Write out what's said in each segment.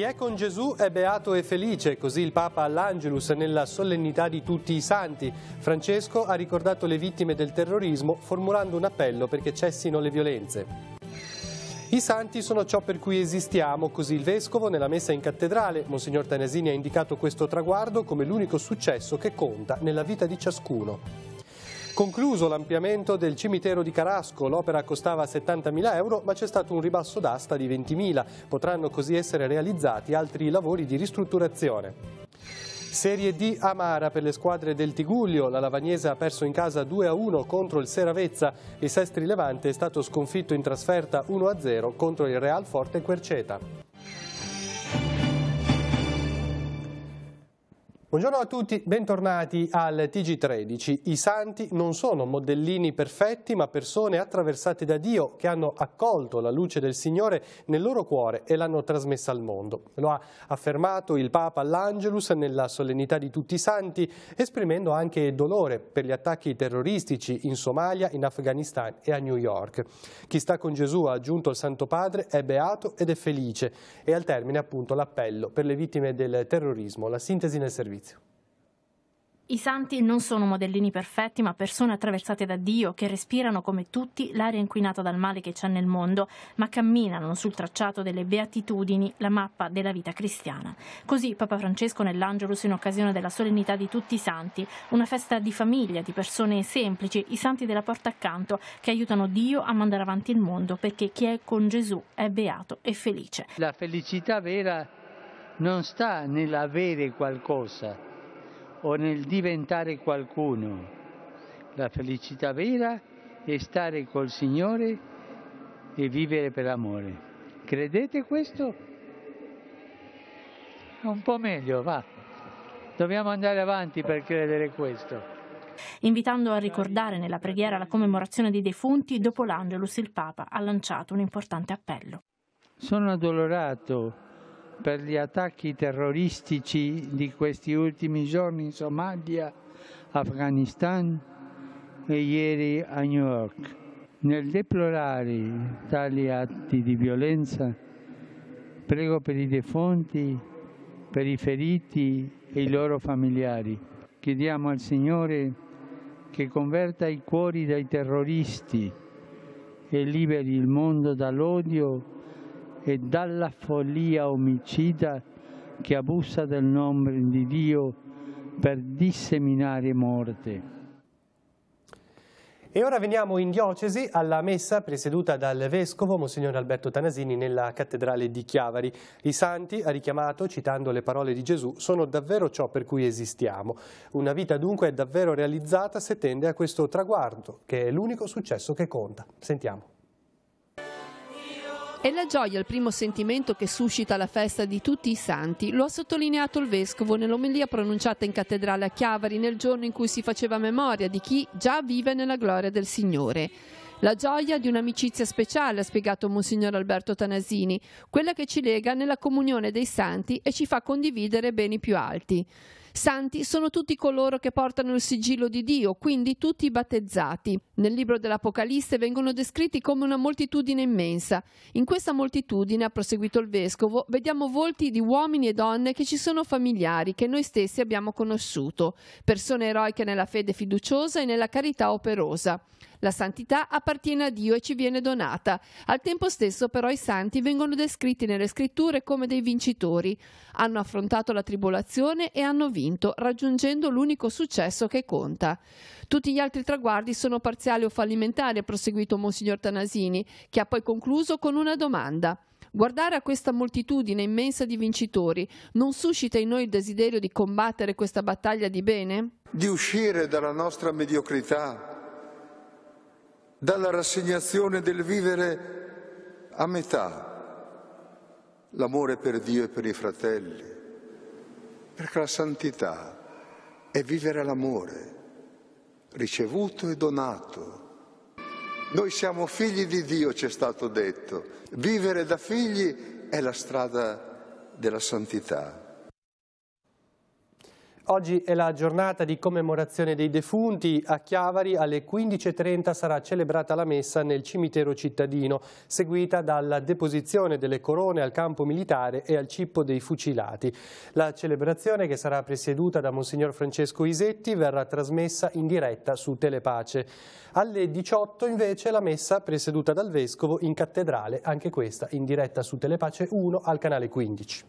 Chi è con Gesù è beato e felice, così il Papa all'Angelus nella solennità di tutti i santi. Francesco ha ricordato le vittime del terrorismo formulando un appello perché cessino le violenze. I santi sono ciò per cui esistiamo, così il Vescovo nella messa in cattedrale, Monsignor Tanesini ha indicato questo traguardo come l'unico successo che conta nella vita di ciascuno. Concluso l'ampliamento del cimitero di Carasco, l'opera costava 70.000 euro ma c'è stato un ribasso d'asta di 20.000, potranno così essere realizzati altri lavori di ristrutturazione. Serie D amara per le squadre del Tiguglio, la Lavagnese ha perso in casa 2-1 contro il Seravezza e Sestri Levante è stato sconfitto in trasferta 1-0 contro il Real Forte Querceta. Buongiorno a tutti, bentornati al TG13. I santi non sono modellini perfetti, ma persone attraversate da Dio che hanno accolto la luce del Signore nel loro cuore e l'hanno trasmessa al mondo. Lo ha affermato il Papa all'Angelus nella solennità di tutti i santi, esprimendo anche dolore per gli attacchi terroristici in Somalia, in Afghanistan e a New York. Chi sta con Gesù, ha aggiunto il Santo Padre, è beato ed è felice. E al termine appunto l'appello per le vittime del terrorismo, la sintesi nel servizio. Maurizio. I santi non sono modellini perfetti, ma persone attraversate da Dio che respirano come tutti l'aria inquinata dal male che c'è nel mondo, ma camminano sul tracciato delle beatitudini, la mappa della vita cristiana. Così Papa Francesco nell'Angelus in occasione della solennità di tutti i santi, una festa di famiglia, di persone semplici, i santi della porta accanto che aiutano Dio a mandare avanti il mondo, perché chi è con Gesù è beato e felice. La felicità vera non sta nell'avere qualcosa o nel diventare qualcuno. La felicità vera è stare col Signore e vivere per amore. Credete questo? Un po' meglio, va. Dobbiamo andare avanti per credere questo invitando a ricordare nella preghiera la commemorazione dei defunti, dopo l'Angelus il Papa ha lanciato un importante appello. Sono addolorato per gli attacchi terroristici di questi ultimi giorni in Somalia, Afghanistan e ieri a New York. Nel deplorare tali atti di violenza, prego per i defunti, per i feriti e i loro familiari. Chiediamo al Signore che converta i cuori dai terroristi e liberi il mondo dall'odio e dalla follia omicida che abusa del nome di Dio per disseminare morte. E ora veniamo in diocesi alla messa presieduta dal Vescovo Monsignor Alberto Tanasini nella Cattedrale di Chiavari. I santi, ha richiamato, citando le parole di Gesù, sono davvero ciò per cui esistiamo. Una vita dunque è davvero realizzata se tende a questo traguardo, che è l'unico successo che conta. Sentiamo. È la gioia il primo sentimento che suscita la festa di tutti i santi, lo ha sottolineato il Vescovo nell'omelia pronunciata in cattedrale a Chiavari nel giorno in cui si faceva memoria di chi già vive nella gloria del Signore. La gioia di un'amicizia speciale, ha spiegato Monsignor Alberto Tanasini, quella che ci lega nella comunione dei santi e ci fa condividere beni più alti. Santi sono tutti coloro che portano il sigillo di Dio, quindi tutti i battezzati. Nel libro dell'Apocalisse vengono descritti come una moltitudine immensa. In questa moltitudine, ha proseguito il vescovo, vediamo volti di uomini e donne che ci sono familiari, che noi stessi abbiamo conosciuto, persone eroiche nella fede fiduciosa e nella carità operosa. La santità appartiene a Dio e ci viene donata. Al tempo stesso però i santi vengono descritti nelle scritture come dei vincitori. Hanno affrontato la tribolazione e hanno vinto, raggiungendo l'unico successo che conta. Tutti gli altri traguardi sono parziali o fallimentari, ha proseguito Monsignor Tanasini, che ha poi concluso con una domanda. Guardare a questa moltitudine immensa di vincitori non suscita in noi il desiderio di combattere questa battaglia di bene? Di uscire dalla nostra mediocrità, dalla rassegnazione del vivere a metà, l'amore per Dio e per i fratelli, perché la santità è vivere l'amore ricevuto e donato. Noi siamo figli di Dio, ci è stato detto. Vivere da figli è la strada della santità. Oggi è la giornata di commemorazione dei defunti. A Chiavari alle 15.30 sarà celebrata la messa nel cimitero cittadino, seguita dalla deposizione delle corone al campo militare e al cippo dei fucilati. La celebrazione, che sarà presieduta da Monsignor Francesco Isetti, verrà trasmessa in diretta su Telepace. Alle 18 invece la messa presieduta dal Vescovo in cattedrale, anche questa in diretta su Telepace 1 al canale 15.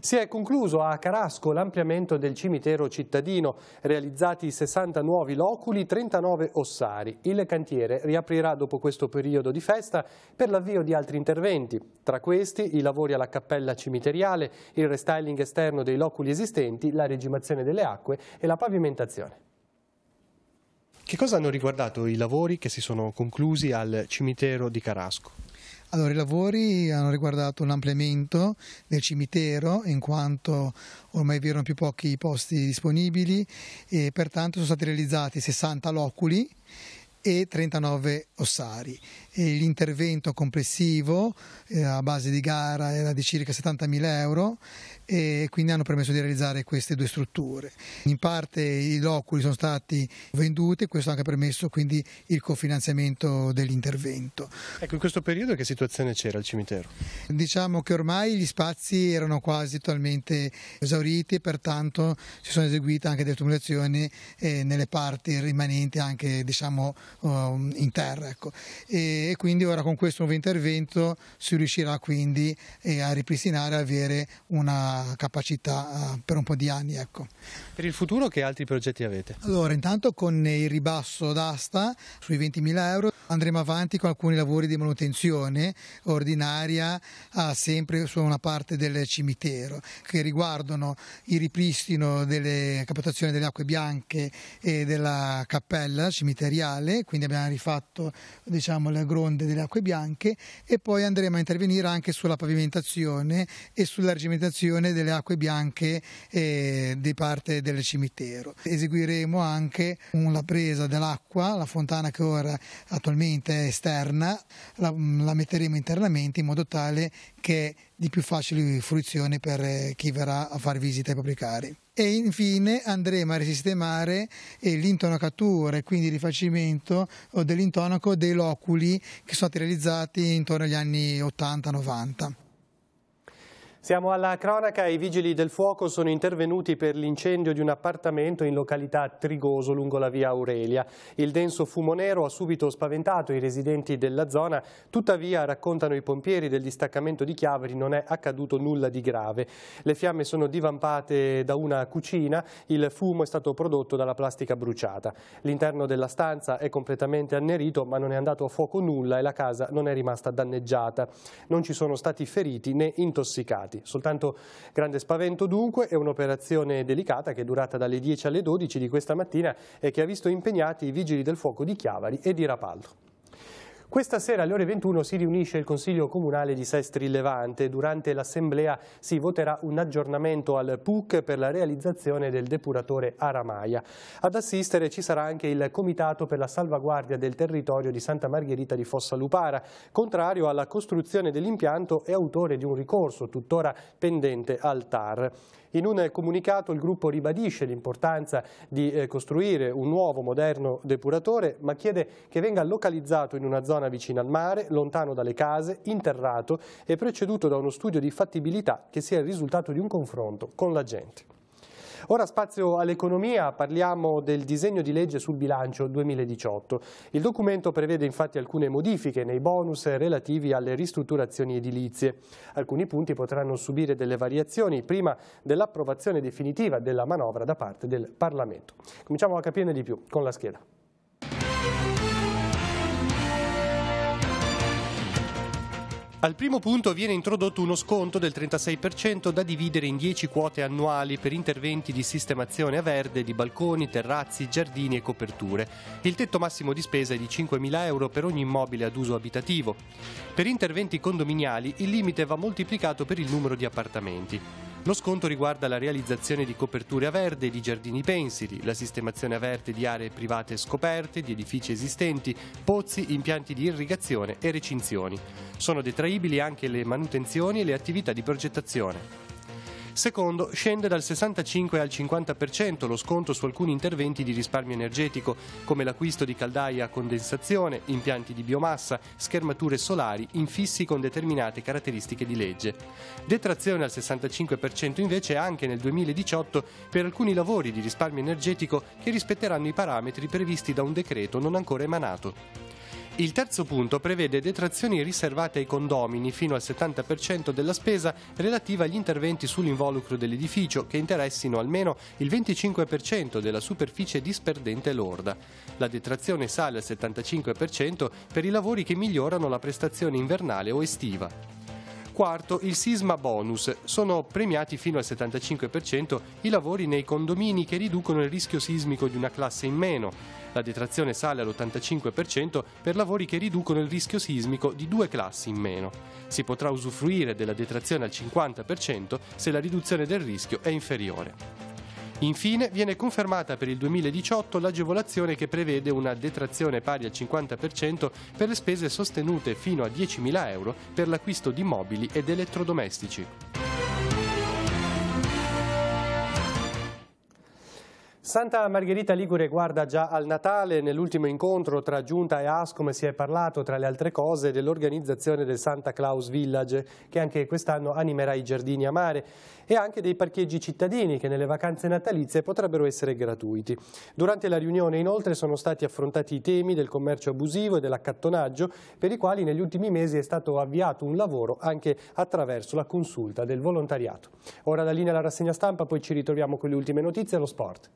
Si è concluso a Carasco l'ampliamento del cimitero cittadino, realizzati 60 nuovi loculi, 39 ossari. Il cantiere riaprirà dopo questo periodo di festa per l'avvio di altri interventi, tra questi i lavori alla cappella cimiteriale, il restyling esterno dei loculi esistenti, la regimazione delle acque e la pavimentazione. Che cosa hanno riguardato i lavori che si sono conclusi al cimitero di Carasco? Allora, i lavori hanno riguardato l'ampliamento del cimitero, in quanto ormai vi erano più pochi posti disponibili e pertanto sono stati realizzati 60 loculi e 39 ossari. l'intervento complessivo eh, a base di gara era di circa 70.000 euro e quindi hanno permesso di realizzare queste due strutture. In parte i loculi sono stati venduti e questo ha anche permesso quindi il cofinanziamento dell'intervento. Ecco, in questo periodo che situazione c'era al cimitero? Diciamo che ormai gli spazi erano quasi totalmente esauriti pertanto si sono eseguite anche delle tumulazioni eh, nelle parti rimanenti anche diciamo um, in terra. Ecco. E, e, quindi ora con questo nuovo intervento si riuscirà quindi eh, a ripristinare, a avere una capacità eh, per un po' di anni. Ecco. Per il futuro che altri progetti avete? Allora, intanto con il ribasso d'asta sui 20.000 euro andremo avanti con alcuni lavori di manutenzione ordinaria ah, sempre su una parte del cimitero che riguardano il ripristino delle captazioni delle acque bianche e della cappella cimiteriale, quindi abbiamo rifatto diciamo, le gronde delle acque bianche e poi andremo a intervenire anche sulla pavimentazione e sull'argimentazione gestione delle acque bianche eh, di parte del cimitero. Eseguiremo anche la presa dell'acqua, la fontana che ora attualmente è esterna, la, la metteremo internamente in modo tale che è di più facile fruizione per eh, chi verrà a far visita ai propri cari e infine andremo a risistemare eh, l'intonacatura e quindi il rifacimento eh, dell'intonaco dei loculi che sono stati realizzati intorno agli anni 80-90. Siamo alla cronaca, i vigili del fuoco sono intervenuti per l'incendio di un appartamento in località Trigoso lungo la via Aurelia. Il denso fumo nero ha subito spaventato i residenti della zona, tuttavia raccontano i pompieri del distaccamento di Chiaveri non è accaduto nulla di grave. Le fiamme sono divampate da una cucina, il fumo è stato prodotto dalla plastica bruciata. L'interno della stanza è completamente annerito ma non è andato a fuoco nulla e la casa non è rimasta danneggiata. Non ci sono stati feriti né intossicati risultati. Soltanto grande spavento dunque, e un'operazione delicata che è durata dalle 10 alle 12 di questa mattina e che ha visto impegnati i vigili del fuoco di Chiavari e di Rapaldo. Questa sera alle ore 21 si riunisce il Consiglio Comunale di Sestri Levante. Durante l'assemblea si voterà un aggiornamento al PUC per la realizzazione del depuratore Aramaia. Ad assistere ci sarà anche il Comitato per la salvaguardia del territorio di Santa Margherita di Fossa Lupara, contrario alla costruzione dell'impianto e autore di un ricorso tuttora pendente al TAR. In un comunicato il gruppo ribadisce l'importanza di eh, costruire un nuovo moderno depuratore, ma chiede che venga localizzato in una zona vicina al mare, lontano dalle case, interrato e preceduto da uno studio di fattibilità che sia il risultato di un confronto con la gente. Ora spazio all'economia, parliamo del disegno di legge sul bilancio 2018. Il documento prevede infatti alcune modifiche nei bonus relativi alle ristrutturazioni edilizie. Alcuni punti potranno subire delle variazioni prima dell'approvazione definitiva della manovra da parte del Parlamento. Cominciamo a capirne di più con la scheda. Al primo punto viene introdotto uno sconto del 36% da dividere in 10 quote annuali per interventi di sistemazione a verde di balconi, terrazzi, giardini e coperture. Il tetto massimo di spesa è di 5.000 euro per ogni immobile ad uso abitativo. Per interventi condominiali il limite va moltiplicato per il numero di appartamenti. Lo sconto riguarda la realizzazione di coperture a verde di giardini pensili, la sistemazione a verde di aree private scoperte, di edifici esistenti, pozzi, impianti di irrigazione e recinzioni. Sono detraibili anche le manutenzioni e le attività di progettazione. Secondo, scende dal 65 al 50% lo sconto su alcuni interventi di risparmio energetico, come l'acquisto di caldaie a condensazione, impianti di biomassa, schermature solari infissi con determinate caratteristiche di legge. Detrazione al 65% invece anche nel 2018 per alcuni lavori di risparmio energetico che rispetteranno i parametri previsti da un decreto non ancora emanato. Il terzo punto prevede detrazioni riservate ai condomini fino al 70% della spesa relativa agli interventi sull'involucro dell'edificio che interessino almeno il 25% della superficie disperdente lorda. La detrazione sale al 75% per i lavori che migliorano la prestazione invernale o estiva. Quarto, il sisma bonus. Sono premiati fino al 75% i lavori nei condomini che riducono il rischio sismico di una classe in meno. La detrazione sale all'85% per lavori che riducono il rischio sismico di due classi in meno. Si potrà usufruire della detrazione al 50% se la riduzione del rischio è inferiore. Infine viene confermata per il 2018 l'agevolazione che prevede una detrazione pari al 50% per le spese sostenute fino a 10.000 euro per l'acquisto di mobili ed elettrodomestici. Santa Margherita Ligure guarda già al Natale, nell'ultimo incontro tra Giunta e Ascom si è parlato tra le altre cose dell'organizzazione del Santa Claus Village che anche quest'anno animerà i giardini a mare e anche dei parcheggi cittadini che nelle vacanze natalizie potrebbero essere gratuiti. Durante la riunione inoltre sono stati affrontati i temi del commercio abusivo e dell'accattonaggio per i quali negli ultimi mesi è stato avviato un lavoro anche attraverso la consulta del volontariato. Ora da linea alla rassegna stampa poi ci ritroviamo con le ultime notizie allo sport.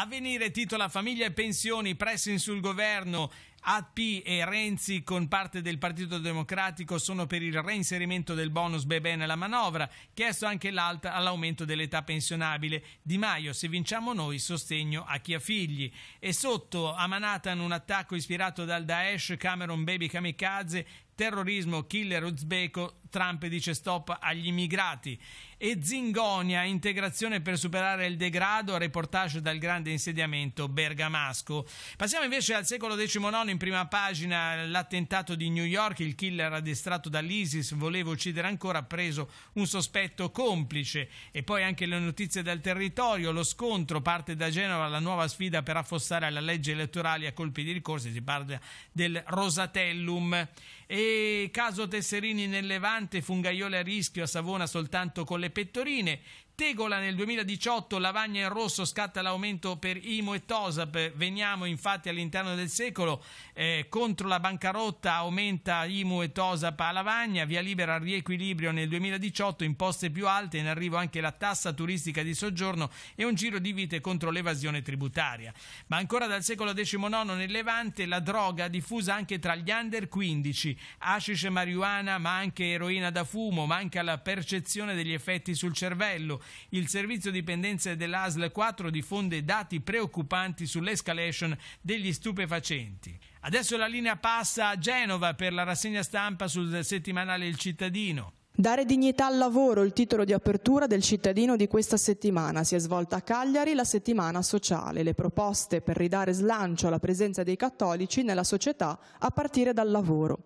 Avvenire titola Famiglia e pensioni, pressing sul governo AP e Renzi con parte del Partito Democratico sono per il reinserimento del bonus bebè nella manovra, chiesto anche l'alta all'aumento dell'età pensionabile. Di Maio, se vinciamo noi, sostegno a chi ha figli. E sotto a Manhattan un attacco ispirato dal Daesh, Cameron Baby Kamikaze, terrorismo killer uzbeko, Trump dice stop agli immigrati. E Zingonia, integrazione per superare il degrado, reportage dal grande insediamento bergamasco. Passiamo invece al secolo XIX in prima pagina l'attentato di New York, il killer addestrato dall'ISIS voleva uccidere ancora, ha preso un sospetto complice e poi anche le notizie dal territorio, lo scontro parte da Genova, la nuova sfida per affossare la legge elettorale a colpi di ricorsi, si parla del Rosatellum. E caso Tesserini nel Levante, fungaiole a rischio a Savona soltanto con le pettorine. Tegola nel 2018, Lavagna in rosso, scatta l'aumento per Imo e Tosap. Veniamo infatti all'interno del secolo, eh, contro la bancarotta aumenta Imo e Tosap a Lavagna, via libera al riequilibrio nel 2018, imposte più alte, in arrivo anche la tassa turistica di soggiorno e un giro di vite contro l'evasione tributaria. Ma ancora dal secolo XIX nel Levante la droga diffusa anche tra gli under 15, hashish e marijuana, ma anche eroina da fumo, manca la percezione degli effetti sul cervello. Il servizio dipendenze dell'ASL 4 diffonde dati preoccupanti sull'escalation degli stupefacenti. Adesso la linea passa a Genova per la rassegna stampa sul settimanale Il Cittadino. Dare dignità al lavoro, il titolo di apertura del cittadino di questa settimana. Si è svolta a Cagliari la settimana sociale, le proposte per ridare slancio alla presenza dei cattolici nella società a partire dal lavoro.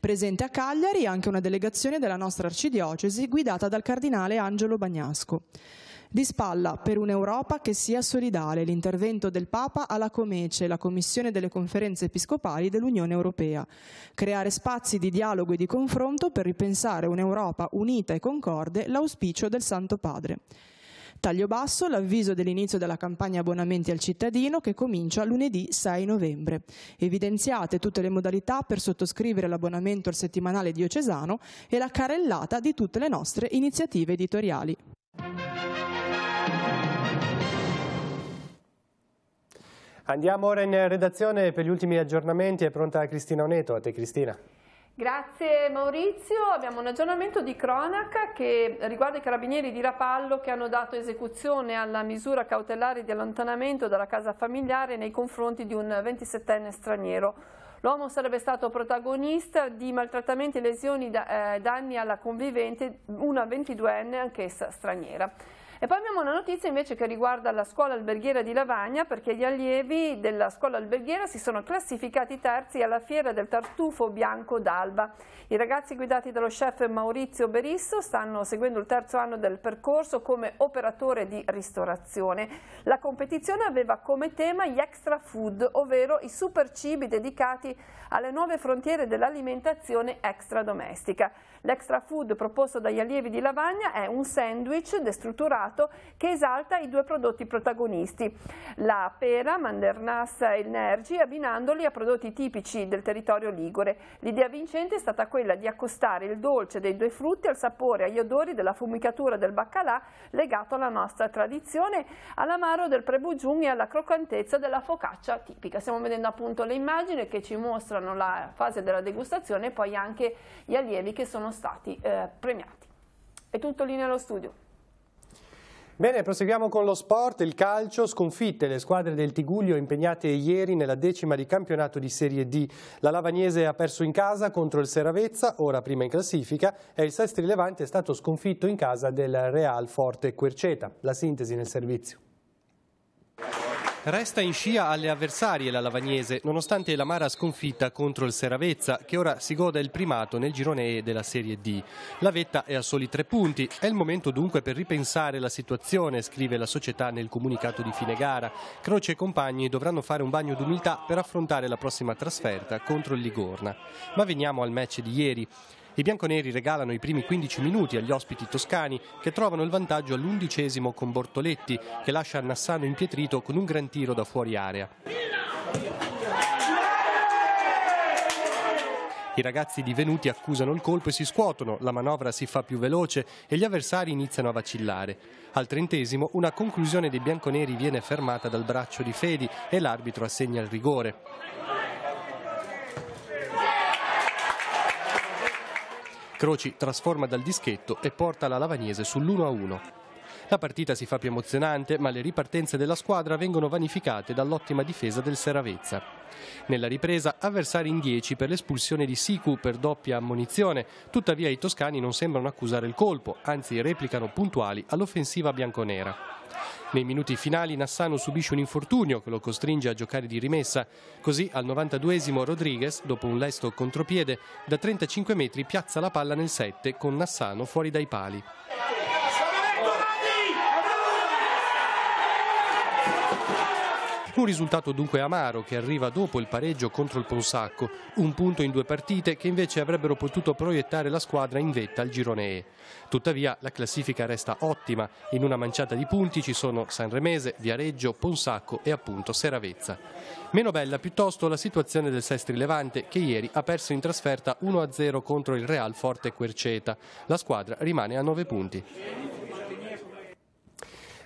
Presente a Cagliari anche una delegazione della nostra arcidiocesi guidata dal cardinale Angelo Bagnasco. Di spalla per un'Europa che sia solidale l'intervento del Papa alla Comece, la Commissione delle Conferenze Episcopali dell'Unione Europea. Creare spazi di dialogo e di confronto per ripensare un'Europa unita e concorde, l'auspicio del Santo Padre. Taglio basso, l'avviso dell'inizio della campagna abbonamenti al cittadino che comincia lunedì 6 novembre. Evidenziate tutte le modalità per sottoscrivere l'abbonamento al settimanale diocesano e la carellata di tutte le nostre iniziative editoriali. Andiamo ora in redazione per gli ultimi aggiornamenti. È pronta Cristina Oneto. A te Cristina. Grazie Maurizio, abbiamo un aggiornamento di cronaca che riguarda i carabinieri di Rapallo che hanno dato esecuzione alla misura cautelare di allontanamento dalla casa familiare nei confronti di un 27enne straniero. L'uomo sarebbe stato protagonista di maltrattamenti e lesioni da, eh, danni alla convivente, una 22enne anch'essa straniera. E poi abbiamo una notizia invece che riguarda la scuola alberghiera di Lavagna perché gli allievi della scuola alberghiera si sono classificati terzi alla fiera del tartufo bianco d'Alba. I ragazzi guidati dallo chef Maurizio Berisso stanno seguendo il terzo anno del percorso come operatore di ristorazione. La competizione aveva come tema gli extra food, ovvero i super cibi dedicati alle nuove frontiere dell'alimentazione extra domestica. L'extra food proposto dagli allievi di Lavagna è un sandwich destrutturato che esalta i due prodotti protagonisti, la pera, mandernassa e il nergi, abbinandoli a prodotti tipici del territorio ligure. L'idea vincente è stata quella di accostare il dolce dei due frutti al sapore e agli odori della fumicatura del baccalà legato alla nostra tradizione, all'amaro del prebugium e alla croccantezza della focaccia tipica. Stiamo vedendo appunto le immagini che ci mostrano la fase della degustazione e poi anche gli allievi che sono stati eh, premiati. È tutto lì nello studio. Bene, proseguiamo con lo sport, il calcio, sconfitte le squadre del Tiguglio impegnate ieri nella decima di campionato di Serie D. La Lavagnese ha perso in casa contro il Seravezza, ora prima in classifica, e il Sestri Levante è stato sconfitto in casa del Real Forte Querceta. La sintesi nel servizio. Resta in scia alle avversarie la Lavagnese, nonostante l'amara sconfitta contro il Seravezza, che ora si goda il primato nel girone E della Serie D. La vetta è a soli tre punti, è il momento dunque per ripensare la situazione, scrive la società nel comunicato di fine gara. Croce e compagni dovranno fare un bagno d'umiltà per affrontare la prossima trasferta contro il Ligorna. Ma veniamo al match di ieri. I bianconeri regalano i primi 15 minuti agli ospiti toscani che trovano il vantaggio all'undicesimo con Bortoletti che lascia Nassano impietrito con un gran tiro da fuori area. I ragazzi divenuti accusano il colpo e si scuotono, la manovra si fa più veloce e gli avversari iniziano a vacillare. Al trentesimo una conclusione dei bianconeri viene fermata dal braccio di Fedi e l'arbitro assegna il rigore. Croci trasforma dal dischetto e porta la Lavagnese sull'1-1. La partita si fa più emozionante, ma le ripartenze della squadra vengono vanificate dall'ottima difesa del Seravezza. Nella ripresa, avversari in 10 per l'espulsione di Siku per doppia ammonizione, tuttavia i toscani non sembrano accusare il colpo, anzi replicano puntuali all'offensiva bianconera. Nei minuti finali Nassano subisce un infortunio che lo costringe a giocare di rimessa, così al 92esimo Rodriguez, dopo un lesto contropiede, da 35 metri piazza la palla nel 7 con Nassano fuori dai pali. Un risultato dunque amaro che arriva dopo il pareggio contro il Ponsacco, un punto in due partite che invece avrebbero potuto proiettare la squadra in vetta al girone E. Tuttavia la classifica resta ottima, in una manciata di punti ci sono Sanremese, Viareggio, Ponsacco e appunto Seravezza. Meno bella piuttosto la situazione del Sestri Levante che ieri ha perso in trasferta 1-0 contro il Real Forte Querceta. La squadra rimane a 9 punti.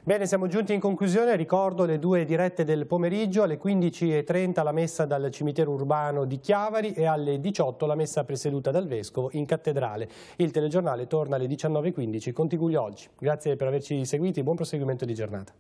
Bene, siamo giunti in conclusione, ricordo le due dirette del pomeriggio, alle 15.30 la messa dal cimitero urbano di Chiavari e alle 18 la messa presieduta dal Vescovo in cattedrale. Il telegiornale torna alle 19.15 con Tiguglio oggi. Grazie per averci seguiti, buon proseguimento di giornata.